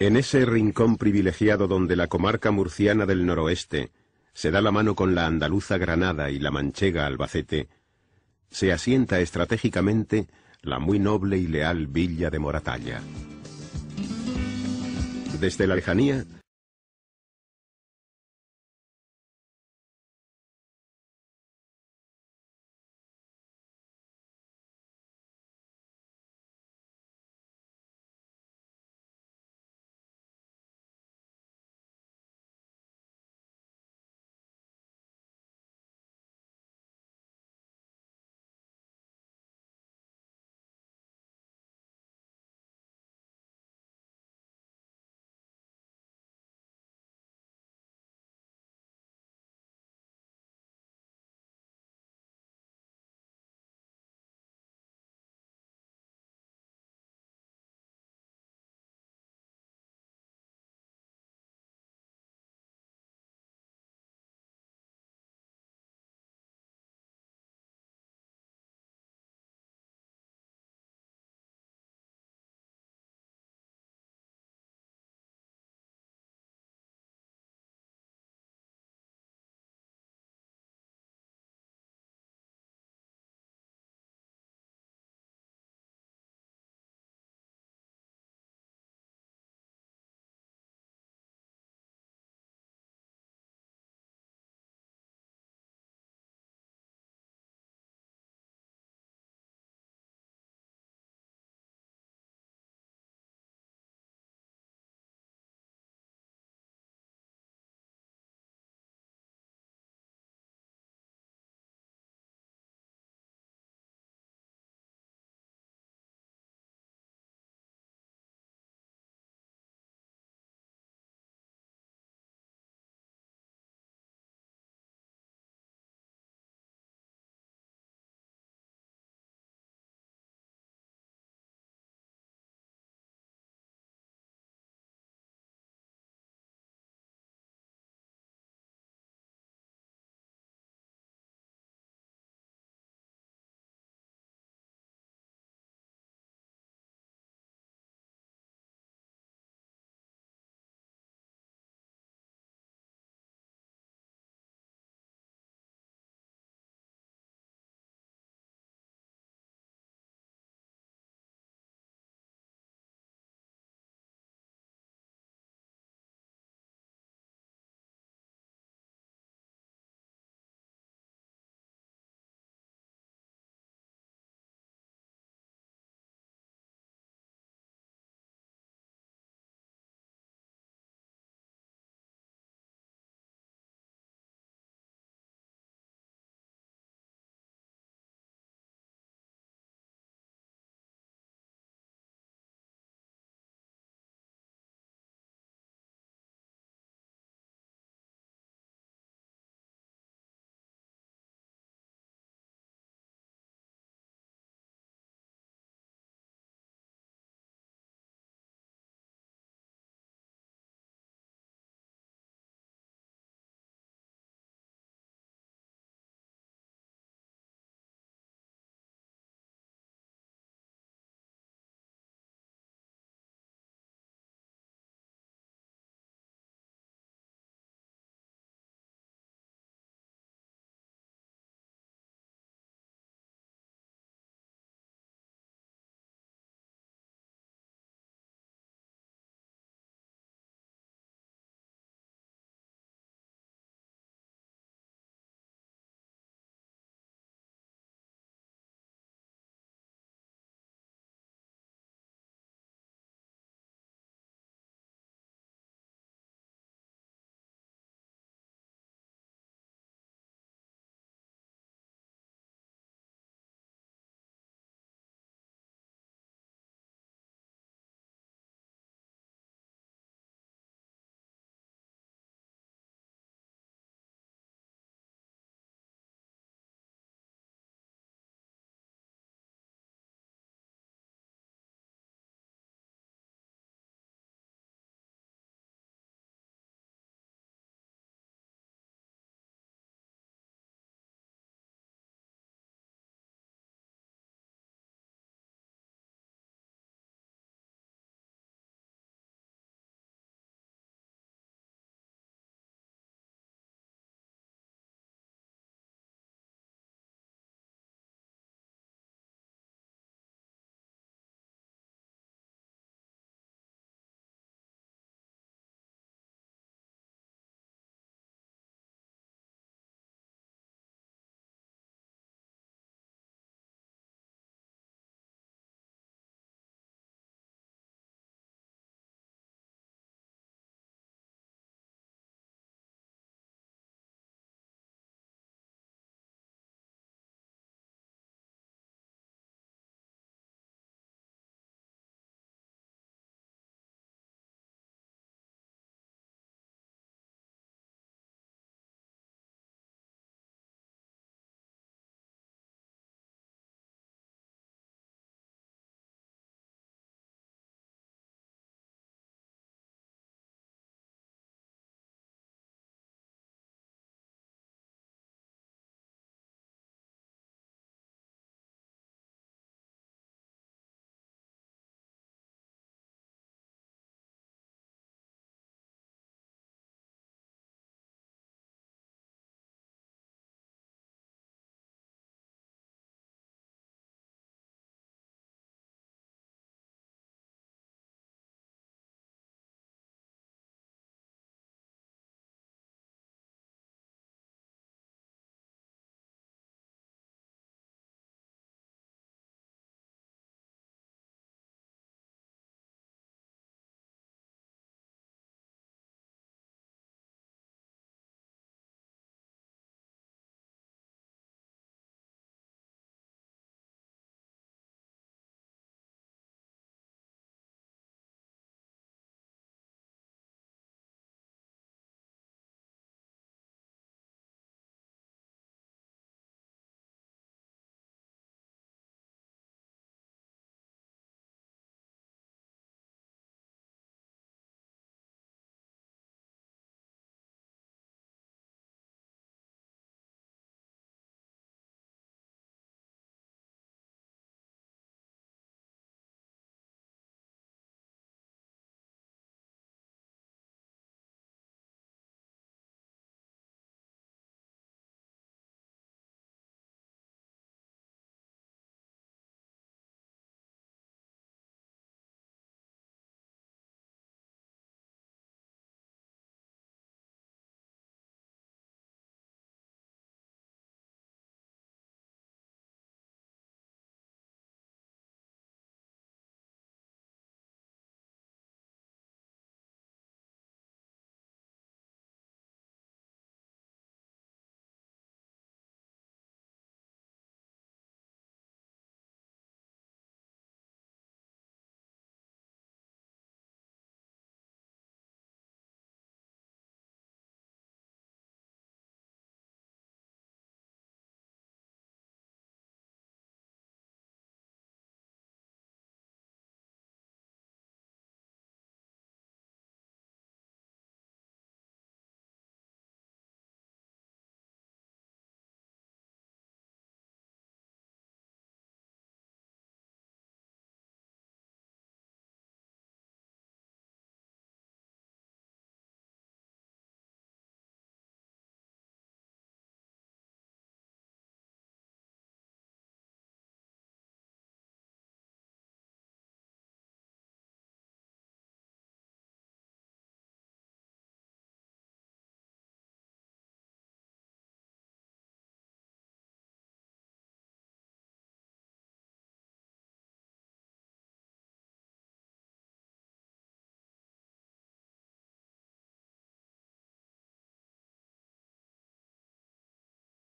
En ese rincón privilegiado donde la comarca murciana del noroeste se da la mano con la andaluza Granada y la manchega Albacete, se asienta estratégicamente la muy noble y leal villa de Moratalla. Desde la lejanía